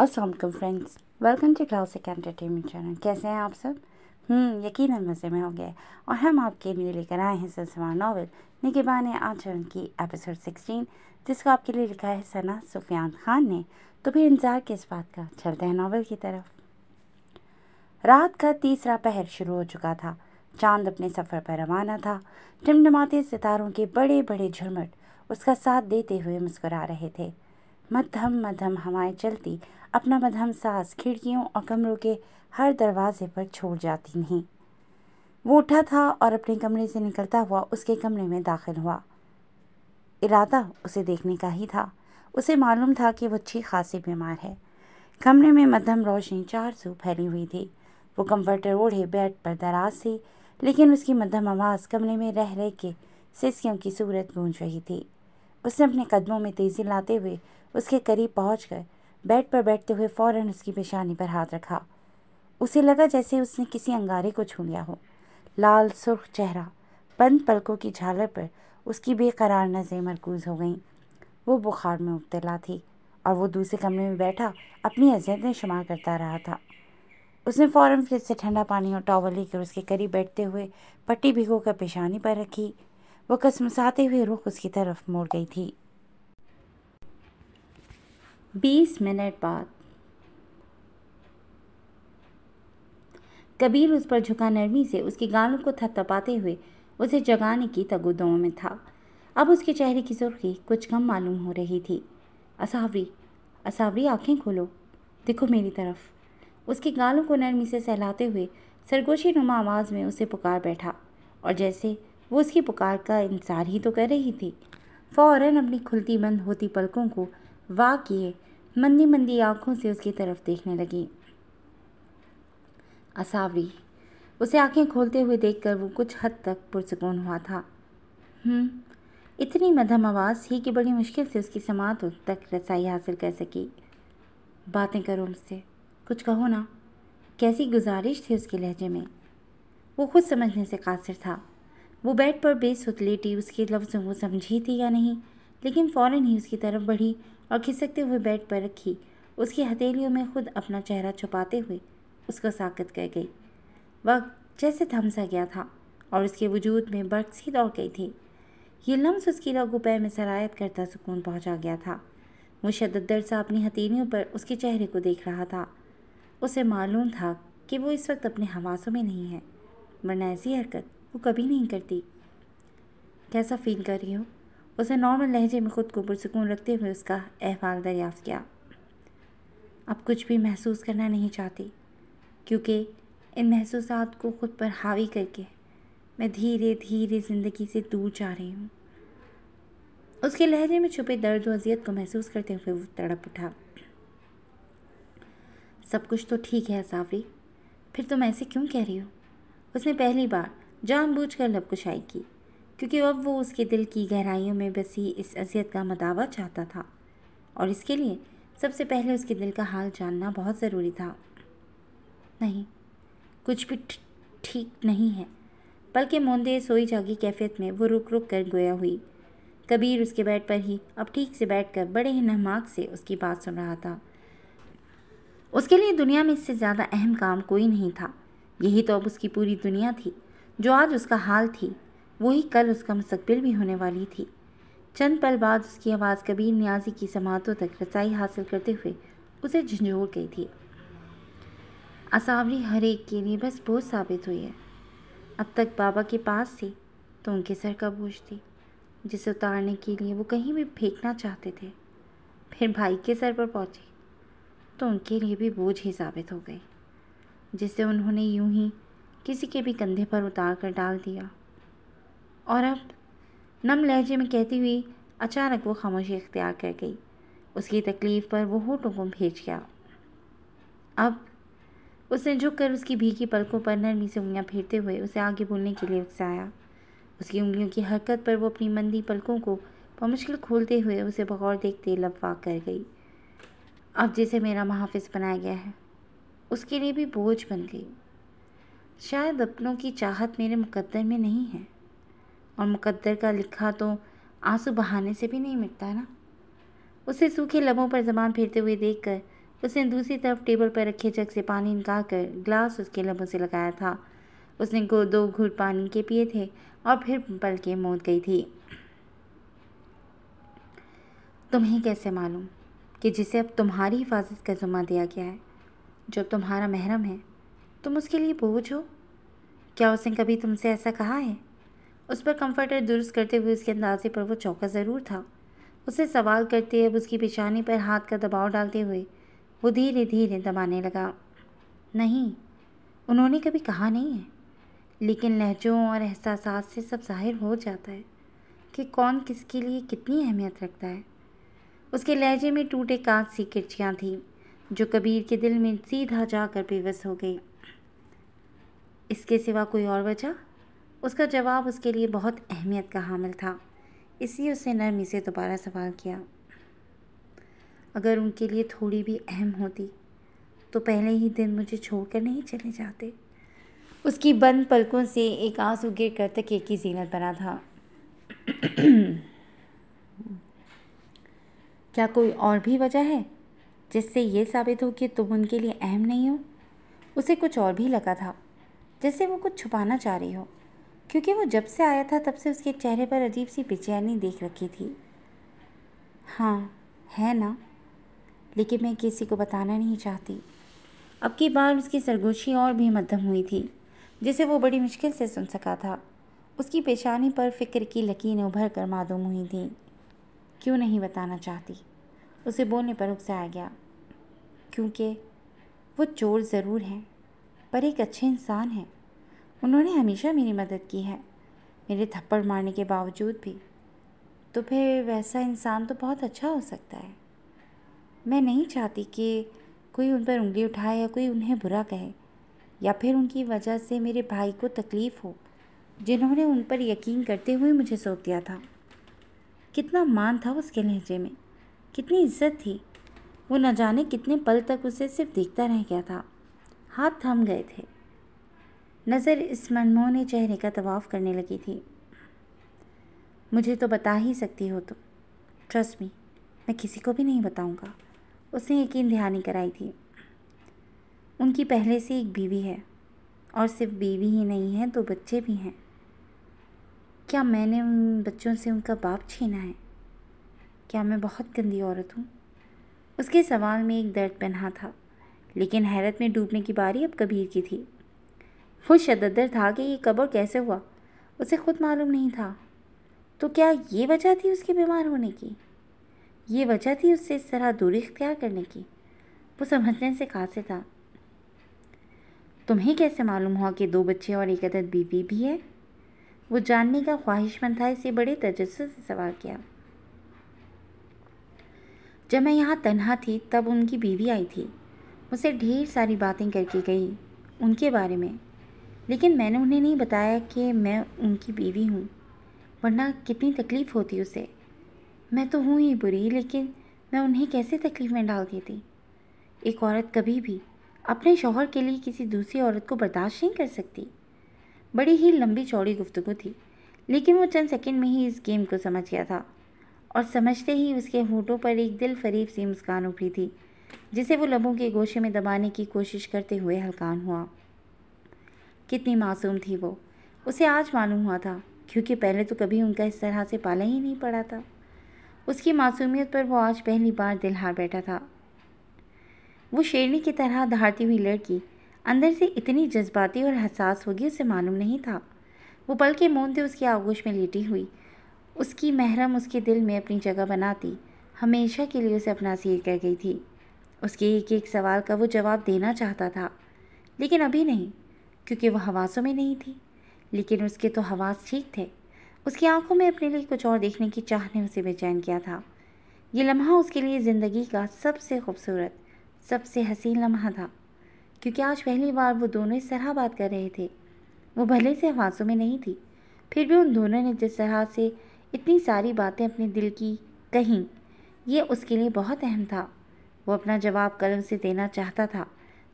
Aslam friends welcome to classic entertainment channel कैसे हैं आप सब हम्म, यकीन मज़े में हो गए और हम आपके लिए लेकर आए हैं सिलसिला नावल निगबान आचरण की एपिसोड 16 जिसको आपके लिए लिखा है सना सुफियान खान ने तो फिर इंतज़ार किस बात का चलते हैं नावल की तरफ रात का तीसरा पहर शुरू हो चुका था चांद अपने सफ़र पर रवाना था टिमटमाते सितारों के बड़े बड़े झुरमट उसका साथ देते हुए मुस्कुरा रहे थे मध्यम मध्यम हवाएं चलती अपना मध्यम सांस खिड़कियों और कमरों के हर दरवाजे पर छोड़ जाती नहीं वो उठा था और अपने कमरे से निकलता हुआ उसके कमरे में दाखिल हुआ इरादा उसे देखने का ही था उसे मालूम था कि वो अच्छी खासी बीमार है कमरे में मध्यम रोशनी चार सू फैली हुई थी वो कम्फर्टर ओढ़े बेड पर दराज थी लेकिन उसकी मध्यम आवाज़ कमरे में रह रहे के सिसकियों की सूरत गूंज रही थी उसने अपने कदमों में तेज़ी लाते हुए उसके करीब पहुंच गए बेड पर बैठते हुए फ़ौरन उसकी पेशानी पर हाथ रखा उसे लगा जैसे उसने किसी अंगारे को छू लिया हो लाल सुर्ख चेहरा बंद पलकों की झालर पर उसकी बेकरार नज़रें मरकूज हो गईं वो बुखार में मुबतला थी और वो दूसरे कमरे में बैठा अपनी अजियतें शुमार करता रहा था उसने फ़ौरन फिर से ठंडा पानी और टॉवल लेकर उसके करीब बैठते हुए पट्टी भिगो कर पेशानी पर रखी वो कसमसाते हुए रुख उसकी तरफ मोड़ गई थी बीस मिनट बाद कबीर उस पर झुका नरमी से उसके गालों को थपथपाते हुए उसे जगाने की तगुदों में था अब उसके चेहरे की सुर्खी कुछ कम मालूम हो रही थी असावरी असावरी आंखें खोलो देखो मेरी तरफ उसके गालों को नरमी से सहलाते हुए सरगोशी नुमा आवाज़ में उसे पुकार बैठा और जैसे वो उसकी पुकार का इंतजार ही तो कर रही थी फ़ौरन अपनी खुलती बंद होती पलकों को वाह किए मंदी मंदी आंखों से उसकी तरफ देखने लगी असावरी उसे आंखें खोलते हुए देखकर वो कुछ हद तक पुरसकून हुआ था हम्म, इतनी मध्यम आवाज़ ही कि बड़ी मुश्किल से उसकी समात तक रसाई हासिल कर सकी बातें करो मुझसे कुछ कहो ना कैसी गुजारिश थी उसके लहजे में वो खुद समझने से कासिर था वो बेड पर बेसुत लेटी उसके लफ्ज़ों को समझी थी या नहीं लेकिन फ़ौरन ही उसकी तरफ बढ़ी और खिसकते हुए बेड पर रखी उसकी हथेलियों में खुद अपना चेहरा छुपाते हुए उसको साकत कर गई वक्त जैसे थम सा गया था और उसके वजूद में बर्क सी दौड़ गई थी ये लम्स उसकी लघु पैर में सरायत करता सुकून पहुंचा गया था वो शदर सा अपनी हथेलियों पर उसके चेहरे को देख रहा था उसे मालूम था कि वो इस वक्त अपने हवासों में नहीं है वरना ऐसी हरकत वो कभी नहीं करती कैसा फील कर रही हो उसने नॉर्मल लहजे में खुद को पुरसकून रखते हुए उसका अहवाल दरियाफ़ किया अब कुछ भी महसूस करना नहीं चाहती क्योंकि इन महसूस को खुद पर हावी करके मैं धीरे धीरे ज़िंदगी से दूर जा रही हूँ उसके लहजे में छुपे दर्द व अजियत को महसूस करते हुए वो तड़प उठा सब कुछ तो ठीक है सावरी फिर तुम ऐसे क्यों कह रही हो उसने पहली बार जानबूझकर लबकुशाई की क्योंकि अब वो उसके दिल की गहराइयों में बसी इस अजियत का मदावा चाहता था और इसके लिए सबसे पहले उसके दिल का हाल जानना बहुत ज़रूरी था नहीं कुछ भी ठीक नहीं है बल्कि मोंदे सोई जागी कैफियत में वो रुक रुक कर गोया हुई कबीर उसके बेड पर ही अब ठीक से बैठकर बड़े ही नहमाक से उसकी बात सुन रहा था उसके लिए दुनिया में इससे ज़्यादा अहम काम कोई नहीं था यही तो अब उसकी पूरी दुनिया थी जो आज उसका हाल थी वही कल उसका मुस्तबिल भी होने वाली थी चंद पल बाद उसकी आवाज़ कबीर न्याजी की समातों तक रसाई हासिल करते हुए उसे झंझोड़ गई थी असावरी हर एक के लिए बस बोझ साबित हुई है अब तक बाबा के पास थी तो उनके सर का बोझ थी जिसे उतारने के लिए वो कहीं भी फेंकना चाहते थे फिर भाई के सर पर पहुँचे तो उनके लिए भी बोझ ही साबित हो गए जिसे उन्होंने यूं ही किसी के भी कंधे पर उतार कर डाल दिया और अब नम लहजे में कहती हुई अचानक वो खामोशी इख्तियार कर गई उसकी तकलीफ़ पर वो होठों को भेज गया अब उसने झुक कर उसकी भीगी पलकों पर नरमी से उंगलियां फेरते हुए उसे आगे बोलने के लिए उकसाया उसकी उंगलियों की हरकत पर वो अपनी मंदी पलकों को बमुश्किल खोलते हुए उसे बगौर देखते लफवा कर गई अब जिसे मेरा महाफिज बनाया गया है उसके लिए भी बोझ बन गई शायद अपनों की चाहत मेरे मुकद्दर में नहीं है और मुकद्दर का लिखा तो आंसू बहाने से भी नहीं मिटता ना उसे सूखे लबों पर जबान फेरते हुए देखकर उसने दूसरी तरफ टेबल पर रखे जग से पानी निकाल कर ग्लास उसके लबों से लगाया था उसने को दो घूट पानी के पिए थे और फिर पल के मौत गई थी तुम्हें कैसे मालूम कि जिसे अब तुम्हारी हिफाजत का जुम्मा दिया गया है जो तुम्हारा महरम है तुम उसके लिए बोझ हो क्या उसने कभी तुमसे ऐसा कहा है उस पर कम्फर्टर दुरुस्त करते हुए उसके अंदाजे पर वो चौका ज़रूर था उसे सवाल करते अब उसकी पेशानी पर हाथ का दबाव डालते हुए वो धीरे धीरे दबाने लगा नहीं उन्होंने कभी कहा नहीं है लेकिन लहजों और एहसास से सब जाहिर हो जाता है कि कौन किसके लिए कितनी अहमियत रखता है उसके लहजे में टूटे कांच सी किरचियाँ थीं जो कबीर के दिल में सीधा जाकर बेबस हो गई इसके सिवा कोई और वजह उसका जवाब उसके लिए बहुत अहमियत का हामिल था इसलिए उसने नरमी से दोबारा सवाल किया अगर उनके लिए थोड़ी भी अहम होती तो पहले ही दिन मुझे छोड़कर नहीं चले जाते उसकी बंद पलकों से एक आंसू गिर कर तक एक ही जीनत बना था क्या कोई और भी वजह है जिससे ये साबित हो कि तुम उनके लिए अहम नहीं हो उसे कुछ और भी लगा था जैसे वो कुछ छुपाना चाह रही हो क्योंकि वो जब से आया था तब से उसके चेहरे पर अजीब सी बेचैनी देख रखी थी हाँ है ना लेकिन मैं किसी को बताना नहीं चाहती अब की बार उसकी सरगोशी और भी मध्यम हुई थी जिसे वो बड़ी मुश्किल से सुन सका था उसकी पेशानी पर फिक्र की लकीरें उभर कर मालूम हुई थी क्यों नहीं बताना चाहती उसे बोलने पर उकसाया गया क्योंकि वो चोर ज़रूर हैं पर एक अच्छे इंसान हैं उन्होंने हमेशा मेरी मदद की है मेरे थप्पड़ मारने के बावजूद भी तो फिर वैसा इंसान तो बहुत अच्छा हो सकता है मैं नहीं चाहती कि कोई उन पर उंगली उठाए या कोई उन्हें बुरा कहे या फिर उनकी वजह से मेरे भाई को तकलीफ़ हो जिन्होंने उन पर यकीन करते हुए मुझे सौंप दिया था कितना मान था उसके लहजे में कितनी इज्जत थी वो न जाने कितने पल तक उसे सिर्फ देखता रह गया था हाथ थम गए थे नज़र इस मनमोहने चेहरे का तवाफ़ करने लगी थी मुझे तो बता ही सकती हो तुम ट्रस्ट मी मैं किसी को भी नहीं बताऊंगा उसने यकीन दहानी कराई थी उनकी पहले से एक बीवी है और सिर्फ बीवी ही नहीं है तो बच्चे भी हैं क्या मैंने उन बच्चों से उनका बाप छीना है क्या मैं बहुत गंदी औरत हूँ उसके सवाल में एक दर्द पहना था लेकिन हैरत में डूबने की बारी अब कबीर की थी वो शददर था कि ये कबर कैसे हुआ उसे खुद मालूम नहीं था तो क्या ये वजह थी उसके बीमार होने की ये वजह थी उससे इस तरह दूरी इख्तियार करने की वो समझने से कासे था तुम्हें कैसे मालूम हुआ कि दो बच्चे और एक अदद बीवी भी है वो जानने का ख्वाहिशमंद था इसे बड़े तजस से सवाल किया जब मैं यहाँ तन्हा थी तब उनकी बीवी आई थी मुझसे ढेर सारी बातें करके गई उनके बारे में लेकिन मैंने उन्हें नहीं बताया कि मैं उनकी बीवी हूँ वरना कितनी तकलीफ़ होती उसे मैं तो हूँ ही बुरी लेकिन मैं उन्हें कैसे तकलीफ़ में डालती थी एक औरत कभी भी अपने शोहर के लिए किसी दूसरी औरत को बर्दाश्त नहीं कर सकती बड़ी ही लंबी चौड़ी गुफ्तगु थी लेकिन वो चंद सेकंड में ही इस गेम को समझ गया था और समझते ही उसके होठों पर एक दिल फरीब सी मुस्कान उभरी थी जिसे वो लबों के गोशे में दबाने की कोशिश करते हुए हलकान हुआ कितनी मासूम थी वो उसे आज मालूम हुआ था क्योंकि पहले तो कभी उनका इस तरह से पाला ही नहीं पड़ा था उसकी मासूमियत पर वो आज पहली बार दिल हार बैठा था वो शेरनी की तरह दहाड़ती हुई लड़की अंदर से इतनी जज्बाती और हसास होगी उसे मालूम नहीं था वो बल्कि मोन थे उसकी आगोश में लेटी हुई उसकी महरम उसके दिल में अपनी जगह बनाती हमेशा के लिए उसे अपना सीर कर गई थी उसके एक एक सवाल का वो जवाब देना चाहता था लेकिन अभी नहीं क्योंकि वह हवासों में नहीं थी लेकिन उसके तो हवास ठीक थे उसकी आंखों में अपने लिए कुछ और देखने की चाह ने उसे बेचैन किया था ये लम्हा उसके लिए ज़िंदगी का सबसे खूबसूरत सबसे हसीन लम्हा था क्योंकि आज पहली बार वो दोनों इस तरह बात कर रहे थे वो भले से हवासों में नहीं थी फिर भी उन दोनों ने जिस तरह से इतनी सारी बातें अपने दिल की कहीं ये उसके लिए बहुत अहम था वो अपना जवाब कल उसे देना चाहता था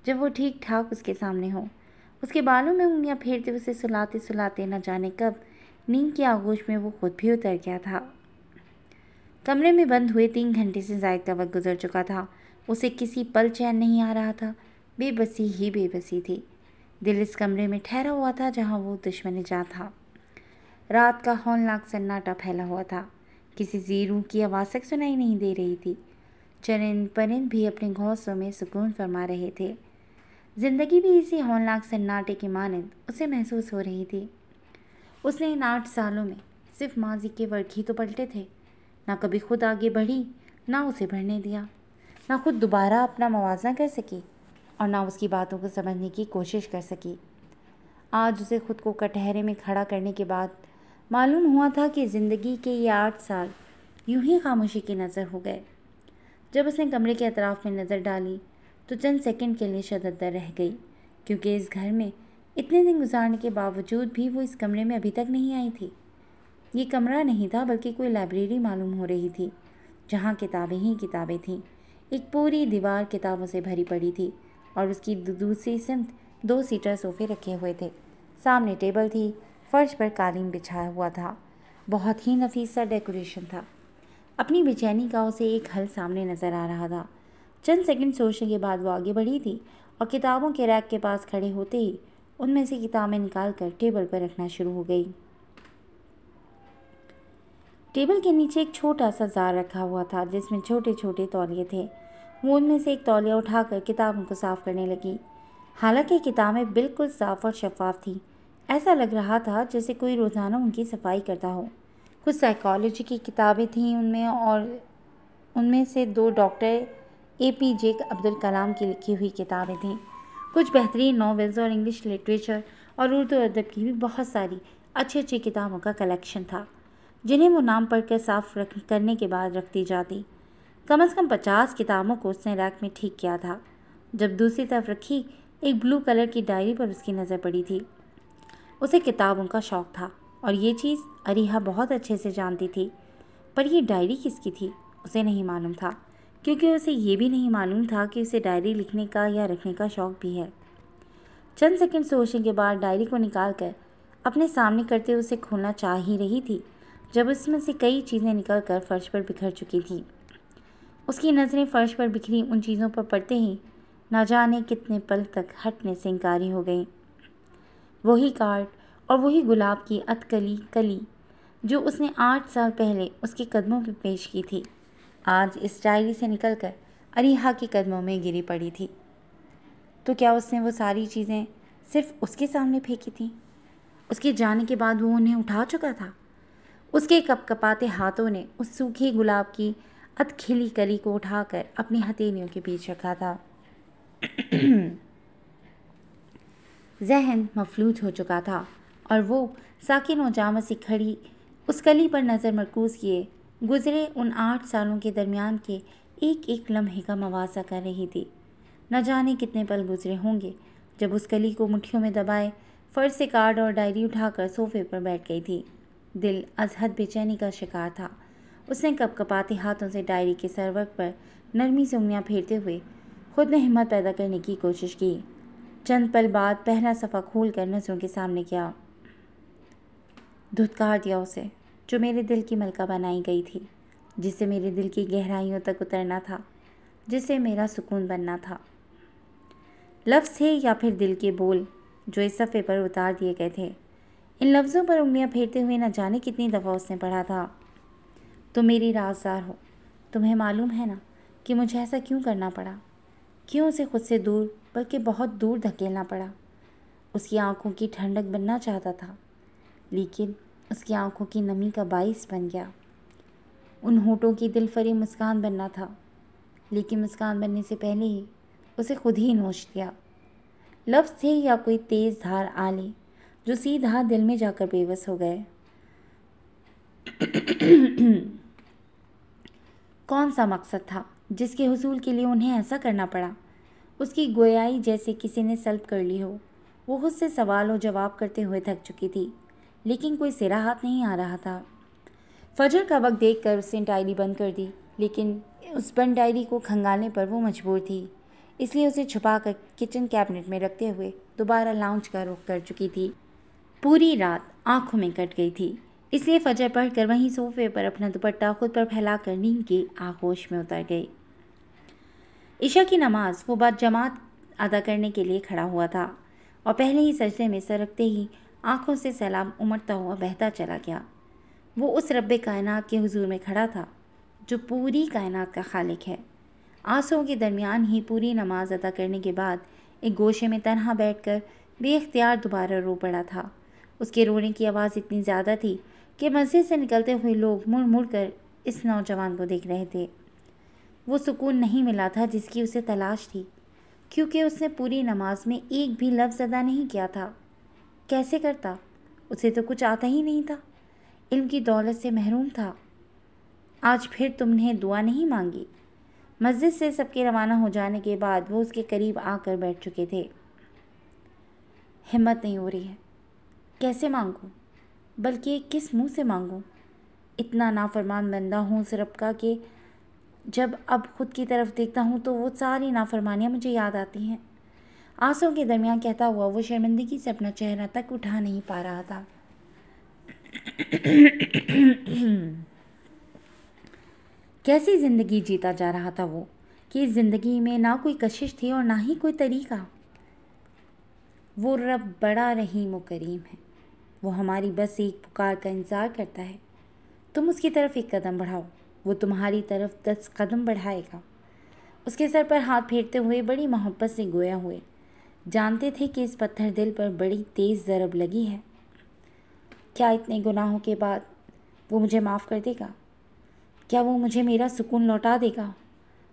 जब वो ठीक ठाक उसके सामने हो उसके बालों में उंगलियां फेरते उसे सुलाते सुलाते न जाने कब नींद की आगोश में वो खुद भी उतर गया था कमरे में बंद हुए तीन घंटे से जायद का वक्त गुजर चुका था उसे किसी पल चैन नहीं आ रहा था बेबसी ही बेबसी थी दिल इस कमरे में ठहरा हुआ था जहाँ वो दुश्मन जा था रात का हौनलाक सन्नाटा फैला हुआ था किसी जीरू की आवाज़ तक सुनाई नहीं दे रही थी चरिंद परिंद भी अपने घोंसलों में सुकून फरमा रहे थे ज़िंदगी भी इसी होलनाक सन्नाटे की मानंद उसे महसूस हो रही थी उसने इन आठ सालों में सिर्फ माजी के वर्ग ही तो पलटे थे ना कभी खुद आगे बढ़ी ना उसे बढ़ने दिया ना खुद दोबारा अपना मुवजना कर सकी और ना उसकी बातों को समझने की कोशिश कर सकी आज उसे खुद को कटहरे में खड़ा करने के बाद मालूम हुआ था कि ज़िंदगी के ये आठ साल यूं ही खामोशी की नज़र हो गए जब उसने कमरे के अतराफ़ में नज़र डाली तो चंद सेकंड के लिए शदद्दा रह गई क्योंकि इस घर में इतने दिन गुजारने के बावजूद भी वो इस कमरे में अभी तक नहीं आई थी ये कमरा नहीं था बल्कि कोई लाइब्रेरी मालूम हो रही थी जहाँ किताबें ही किताबें थीं एक पूरी दीवार किताबों से भरी पड़ी थी और उसकी दूसरी सिमत दो सीटर सोफे रखे हुए थे सामने टेबल थी फर्श पर कालीन बिछाया हुआ था बहुत ही नफीस सा डेकोरेशन था अपनी बेचैनी का उसे एक हल सामने नज़र आ रहा था चंद सेकंड सोचने के बाद वो आगे बढ़ी थी और किताबों के रैक के पास खड़े होते ही उनमें से किताबें निकाल कर टेबल पर रखना शुरू हो गई टेबल के नीचे एक छोटा सा जार रखा हुआ था जिसमें छोटे छोटे तौलिए थे वो उनमें से एक तौलिया उठाकर किताबों को साफ़ करने लगी हालांकि किताबें बिल्कुल साफ़ और शफाफ थीं ऐसा लग रहा था जैसे कोई रोज़ाना उनकी सफाई करता हो कुछ साइकोलॉजी की किताबें थीं उनमें और उनमें से दो doctor A P J Abdul Kalam की लिखी हुई किताबें थीं कुछ बेहतरीन नावल्स और इंग्लिश लिटरेचर और उर्दू अदब की भी बहुत सारी अच्छी अच्छी किताबों का कलेक्शन था जिन्हें वो नाम पढ़कर साफ रख करने के बाद रखती जाती कम अज़ कम पचास किताबों को उसने रैक में ठीक किया था जब दूसरी तरफ रखी एक ब्लू कलर की डायरी पर उसकी नज़र पड़ी थी उसे किताबों का शौक़ था और ये चीज़ अरिहा बहुत अच्छे से जानती थी पर यह डायरी किसकी थी उसे नहीं मालूम था क्योंकि उसे ये भी नहीं मालूम था कि उसे डायरी लिखने का या रखने का शौक़ भी है चंद सेकंड सोचने के बाद डायरी को निकाल कर अपने सामने करते हुए उसे खोलना चाह ही रही थी जब उसमें से कई चीज़ें निकल कर फ़र्श पर बिखर चुकी थी उसकी नज़रें फ़र्श पर बिखरी उन चीज़ों पर पड़ते ही ना जाने कितने पल तक हटने से इंकारी हो गई वही कार्ड और वही गुलाब की अतकली कली जो उसने आठ साल पहले उसके कदमों पर पेश की थी आज इस डायरी से निकलकर अरिहा के कदमों में गिरी पड़ी थी तो क्या उसने वो सारी चीज़ें सिर्फ उसके सामने फेंकी थी उसके जाने के बाद वो उन्हें उठा चुका था उसके कपकपाते हाथों ने उस सूखे गुलाब की अतखिली कली को उठाकर अपनी हथेलियों के बीच रखा था जहन मफलूज हो चुका था और वो साकिन व जामा से खड़ी उस कली पर नज़र मरकूज़ किए गुजरे उन आठ सालों के दरमियान के एक एक लम्हे का मवासा कर रही थी न जाने कितने पल गुजरे होंगे जब उस कली को मुठियों में दबाए फर्ज से कार्ड और डायरी उठाकर सोफे पर बैठ गई थी दिल अजहद बेचैनी का शिकार था उसने कपकपाते हाथों से डायरी के सरवर पर नरमी से उंगलियाँ फेरते हुए खुद में हिम्मत पैदा करने की कोशिश की चंद पल बाद पहला सफ़ा खोल कर नजरों के सामने किया धुतकार दिया उसे जो मेरे दिल की मलका बनाई गई थी जिसे मेरे दिल की गहराइयों तक उतरना था जिसे मेरा सुकून बनना था लफ्ज़ थे या फिर दिल के बोल जो इस सफ़े पर उतार दिए गए थे इन लफ्ज़ों पर उंगलियां फेरते हुए न जाने कितनी दफ़ा उसने पढ़ा था तुम मेरी राजदार हो तुम्हें मालूम है ना कि मुझे ऐसा क्यों करना पड़ा क्यों उसे खुद से दूर बल्कि बहुत दूर धकेलना पड़ा उसकी आंखों की ठंडक बनना चाहता था लेकिन उसकी आंखों की नमी का बाइस बन गया उन होठों की दिल फरी मुस्कान बनना था लेकिन मुस्कान बनने से पहले ही उसे खुद ही नोच दिया लफ्ज़ थे या कोई तेज़ धार आले जो सीधा दिल में जाकर बेबस हो गए कौन सा मकसद था जिसके हसूल के लिए उन्हें ऐसा करना पड़ा उसकी गोयाई जैसे किसी ने सल्प कर ली हो वो खुद से सवाल और जवाब करते हुए थक चुकी थी लेकिन कोई सिरा हाथ नहीं आ रहा था फजर का वक्त देख कर उसने डायरी बंद कर दी लेकिन उस बंद डायरी को खंगालने पर वो मजबूर थी इसलिए उसे छुपा कर किचन कैबिनेट में रखते हुए दोबारा लाउंज का रुख कर चुकी थी पूरी रात आंखों में कट गई थी इसलिए फजर पढ़कर वहीं सोफे पर अपना दुपट्टा खुद पर फैला कर नींद के आगोश में उतर गई ईशा की नमाज वो बाद जमात अदा करने के लिए खड़ा हुआ था और पहले ही सजदे में सरकते ही आंखों से सलाम उमड़ता हुआ बहता चला गया वो उस रब कायनात के हुजूर में खड़ा था जो पूरी कायनात का खालिक है आंसुओं के दरमियान ही पूरी नमाज अदा करने के बाद एक गोशे में तनहा कर बेख्तियार दोबारा रो पड़ा था उसके रोने की आवाज़ इतनी ज़्यादा थी कि मस्जिद से निकलते हुए लोग मुड़ मुड़ कर इस नौजवान को देख रहे थे वो सुकून नहीं मिला था जिसकी उसे तलाश थी क्योंकि उसने पूरी नमाज में एक भी लफ्ज़ अदा नहीं किया था कैसे करता उसे तो कुछ आता ही नहीं था इल्म की दौलत से महरूम था आज फिर तुमने दुआ नहीं मांगी मस्जिद से सबके रवाना हो जाने के बाद वो उसके करीब आकर बैठ चुके थे हिम्मत नहीं हो रही है कैसे मांगूँ बल्कि किस मुंह से मांगूँ इतना नाफरमान बंदा हूँ उस का कि जब अब ख़ुद की तरफ देखता हूँ तो वो सारी नाफरमानियाँ मुझे याद आती हैं आंसू के दरमियान कहता हुआ वो शर्मिंदगी से अपना चेहरा तक उठा नहीं पा रहा था कैसी ज़िंदगी जीता जा रहा था वो कि इस ज़िंदगी में ना कोई कशिश थी और ना ही कोई तरीका वो रब बड़ा रहीम व करीम है वो हमारी बस एक पुकार का इंतज़ार करता है तुम उसकी तरफ एक कदम बढ़ाओ वो तुम्हारी तरफ दस कदम बढ़ाएगा उसके सर पर हाथ फेरते हुए बड़ी मोहब्बत से गोया हुए जानते थे कि इस पत्थर दिल पर बड़ी तेज़ ज़रब लगी है क्या इतने गुनाहों के बाद वो मुझे माफ़ कर देगा क्या वो मुझे मेरा सुकून लौटा देगा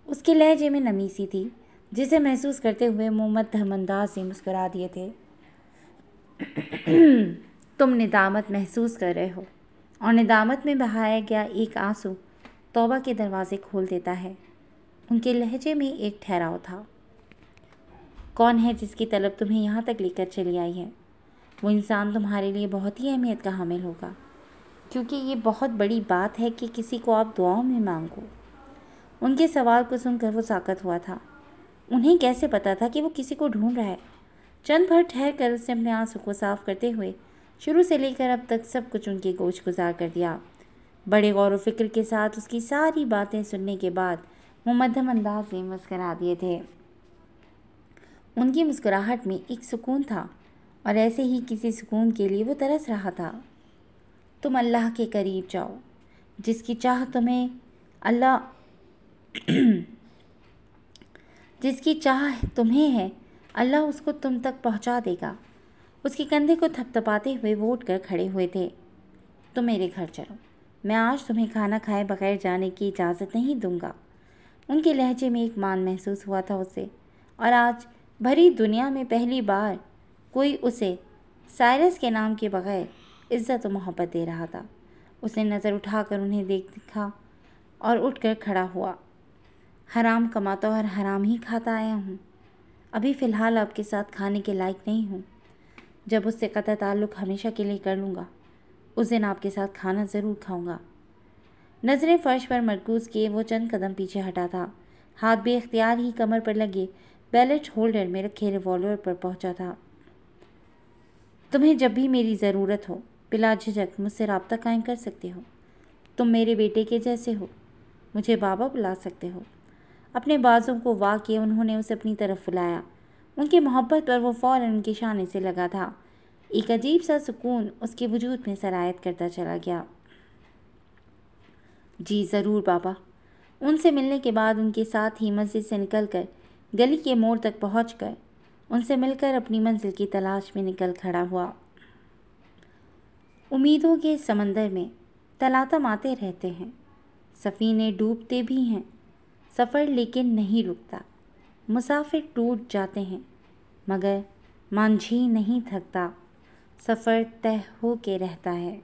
उसके लहजे में नमी सी थी जिसे महसूस करते हुए मोहम्मद धर्मंदाज से मुस्करा दिए थे तुम निदामत महसूस कर रहे हो और निदामत में बहाया गया एक आंसू तौबा के दरवाज़े खोल देता है उनके लहजे में एक ठहराव था कौन है जिसकी तलब तुम्हें यहाँ तक लेकर चली आई है वो इंसान तुम्हारे लिए बहुत ही अहमियत का हामिल होगा क्योंकि ये बहुत बड़ी बात है कि किसी को आप दुआओं में मांगो उनके सवाल को सुनकर वो साकत हुआ था उन्हें कैसे पता था कि वो किसी को ढूंढ रहा है चंद भर ठहर कर उसने अपने आंसू को साफ करते हुए शुरू से लेकर अब तक सब कुछ उनके गोश गुजार कर दिया बड़े गौर व फिक्र के साथ उसकी सारी बातें सुनने के बाद वो मध्यम अंदाज में मुस्करा दिए थे उनकी मुस्कुराहट में एक सुकून था और ऐसे ही किसी सुकून के लिए वो तरस रहा था तुम अल्लाह के करीब जाओ जिसकी चाह तुम्हें अल्लाह जिसकी चाह तुम्हें है अल्लाह उसको तुम तक पहुंचा देगा उसके कंधे को थपथपाते हुए वो उठ कर खड़े हुए थे तुम मेरे घर चलो मैं आज तुम्हें खाना खाए बगैर जाने की इजाज़त नहीं दूंगा उनके लहजे में एक मान महसूस हुआ था उसे और आज भरी दुनिया में पहली बार कोई उसे साइरस के नाम के बगैर इज्जत मोहब्बत दे रहा था उसने नज़र उठाकर उन्हें देख देखा और उठकर खड़ा हुआ हराम कमाता और हराम ही खाता आया हूँ अभी फ़िलहाल आपके साथ खाने के लायक नहीं हूँ जब उससे क़त ताल्लुक़ हमेशा के लिए कर लूँगा उस दिन आपके साथ खाना ज़रूर खाऊँगा नज़रें फ़र्श पर मरकूज़ किए वो चंद कदम पीछे हटा था हाथ अख्तियार ही कमर पर लगे बैलेट होल्डर में रखे रिवॉल्वर पर पहुंचा था तुम्हें जब भी मेरी ज़रूरत हो बिला झिझक मुझसे रबता कायम कर सकते हो तुम मेरे बेटे के जैसे हो मुझे बाबा बुला सकते हो अपने बाजों को वाह उन्होंने उसे अपनी तरफ बुलाया उनकी मोहब्बत पर वो फ़ौर उनके शाने से लगा था एक अजीब सा सुकून उसके वजूद में सरायत करता चला गया जी ज़रूर बाबा उनसे मिलने के बाद उनके साथ ही मस्जिद से निकलकर गली के मोड़ तक पहुँच कर उनसे मिलकर अपनी मंजिल की तलाश में निकल खड़ा हुआ उम्मीदों के समंदर में तलातम आते रहते हैं सफ़ीने डूबते भी हैं सफ़र लेकिन नहीं रुकता मुसाफिर टूट जाते हैं मगर मांझी नहीं थकता सफ़र तय हो के रहता है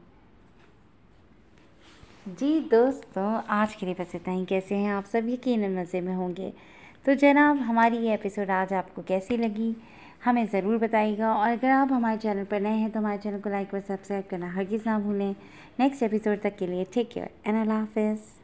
जी दोस्तों आज के लिए बस इतना ही कैसे हैं आप सब यकीन मज़े में होंगे तो जनाब हमारी ये एपिसोड आज आपको कैसी लगी हमें ज़रूर बताइएगा और अगर आप हमारे चैनल पर नए हैं तो हमारे चैनल को लाइक और सब्सक्राइब करना हरगिज़ ना भूलें नेक्स्ट एपिसोड तक के लिए टेक केयर एंड अल्लाह हाफिज़